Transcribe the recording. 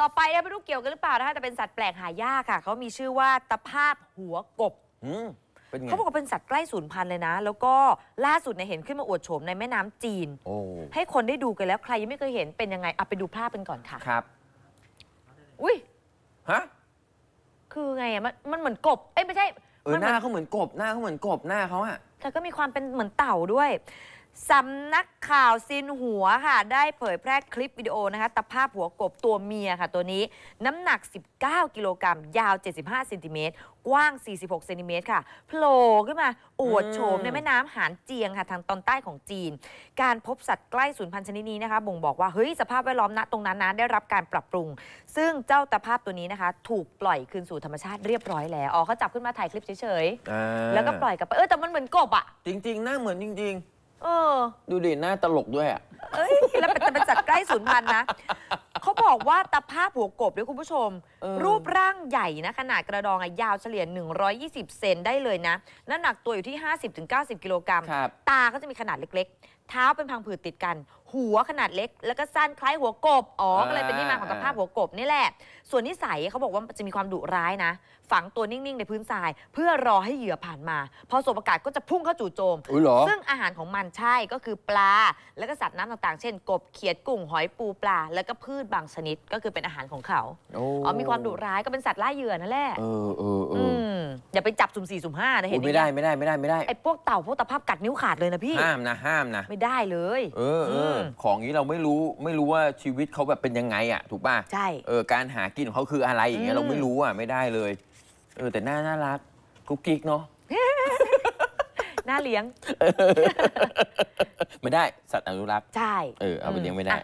ต่อไปนะไม่รู้เกี่ยวกันหรือเปล่านะคะแต่เป็นสัตว์แปลกหายากค่ะเขามีชื่อว่า ตะภาพหัวกบเขาบอกว่าเป็นสัตว์ใกล้สูญพันธุ์เลยนะ แล้วก็ล่าสุดเนี่ยเห็นขึ้นมาอวดโฉมในแม่น้ำจีนให้คนได้ดูกันแล้วใครยังไม่เคยเห็นเป็นยังไงเอาไปดูภาพกันก่อนค่ะครับ อุ้ยฮะ คือไงอ่ะมันมันเหมือนกบ เอ้ยไม่ใช่เออหน้าเขาเหมือนกบหน้าเขาเหมือนกบหน้าเขาอะแต่ก็มีความเป็นเหมือนเต่าด้วยสำนักข่าวซินหัวค่ะ ได้เผยแพร่คลิปวิดีโอนะคะตะภาพหัวกบตัวเมียค่ะ ตัวนี้น้ำหนัก 19 กิโลกรัมยาว 75เซนติเมตรกว้าง 46เซนติเมตรค่ะโผล่ขึ้นมาอวดโฉมในแม่น้ำหานเจียงค่ะทางตอนใต้ของจีน การพบสัตว์ใกล้สูญพันธุ์ชนิดนี้นะคะ บ่งบอกว่า เฮ้ย สภาพแวดล้อมณตรงนั้นนั้นได้รับการปรับปรุง ซึ่งเจ้าตะภาพตัวนี้นะคะ ถูกปล่อยคืนสู่ธรรมชาติเรียบร้อยแล้วอ๋อเขาจับขึ้นมาถ่ายคลิปเฉยๆแล้วก็ปล่อยกลับไปเออแต่มันเหมือนกบอะจริงๆหน้าเหมือนจริงๆออดูดิหน้าตลกด้วยอ่ะเอ้ย แล้วเป็นแต่เป็นสัตว์ใกล้สูญพันธุ์นะ เขาบอกว่าตะภาพหัวกบด้วยคุณผู้ชม รูปร่างใหญ่นะขนาดกระดองอ่ะยาวเฉลี่ย120 เซนได้เลยนะน้ำหนักตัวอยู่ที่ 50-90 กิโลกรัมตาก็จะมีขนาดเล็ก ๆ เท้าเป็นพังผืดติดกันหัวขนาดเล็กแล้วก็สั้นคล้ายหัวกบ อ๋อก็เลยเป็นที่มาของสภาพหัวกบนี่แหละส่วนนิสัยเขาบอกว่าจะมีความดุร้ายนะ ฝังตัวนิ่ง ๆ ในพื้นทรายเพื่อรอให้เหยื่อผ่านมาพอสบอากาศก็จะพุ่งเข้าจู่โจมซึ่งอาหารของมันใช่ก็คือปลา แล้วก็สัตว์น้ำต่างๆเช่นกบเขียดกุ้งหอยปูปลาแล้วก็พืชบางชนิดก็คือเป็นอาหารของเขาอ๋อมีความดุร้ายก็เป็นสัตว์ล่าเหยื่อนั่นแหละเออเออเออ อย่าไปจับสุ่มสี่สุ่มห้านะเห็นอหมไม่ได้ไม่ได้ไม่ได้ไม่ได้ไอ้พวกเต่าพวกตะภาพกัดนิ้วขาดเลยนะพี่ห้ามนะห้ามนะ ไม่ได้เลยเออของนี้เราไม่รู้ไม่รู้ว่าชีวิตเขาแบบเป็นยังไงอ่ะ ถูกป่ะใช่เออการหากินของเขาคืออะไรอย่างเงี้ยเราไม่รู้อ่ะ ไม่ได้เลย เออแต่หน้าน่ารักกุ๊กกิ๊กเนาะหน้าเลี้ยง ไม่ได้สัตว์อนุรักษ์ใช่ เออเอาไปเลี้ยงไม่ได้